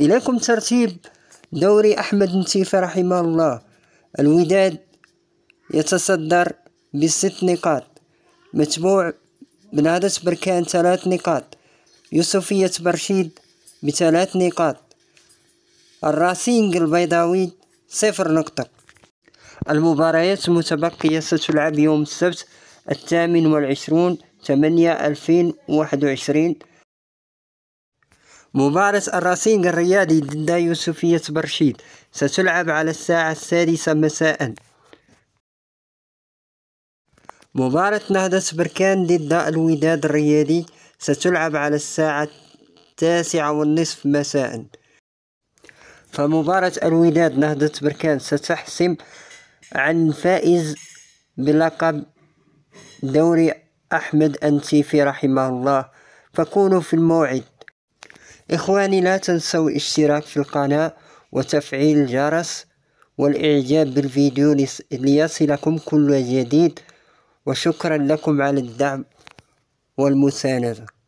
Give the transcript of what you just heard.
إليكم ترتيب دوري أحمد نتيفي رحمه الله الوداد يتصدر بست نقاط متبوع بنهضة بركان ثلاث نقاط يوسفية برشيد بثلاث نقاط الراسينج البيضاوي صفر نقطة المباريات المتبقية ستلعب يوم السبت الثامن والعشرون ثمانية ألفين وواحد وعشرين مباراة الراسينج الرياضي ضد يوسفية برشيد ستلعب على الساعة السادسة مساء مباراة نهضة بركان ضد الوداد الرياضي ستلعب على الساعة التاسعة والنصف مساء فمباراة الوداد نهضة بركان ستحسم عن فائز بلقب دوري أحمد أنتيفي رحمه الله فكونوا في الموعد إخواني لا تنسوا الاشتراك في القناة وتفعيل الجرس والإعجاب بالفيديو ليصلكم كل جديد وشكرا لكم على الدعم والمساندة